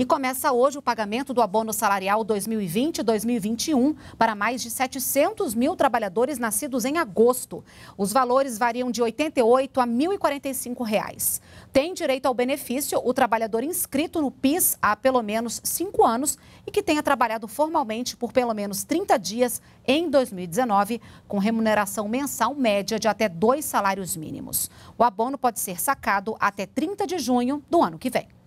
E começa hoje o pagamento do abono salarial 2020-2021 para mais de 700 mil trabalhadores nascidos em agosto. Os valores variam de R$ 88 a R$ 1.045. Reais. Tem direito ao benefício o trabalhador inscrito no PIS há pelo menos cinco anos e que tenha trabalhado formalmente por pelo menos 30 dias em 2019, com remuneração mensal média de até dois salários mínimos. O abono pode ser sacado até 30 de junho do ano que vem.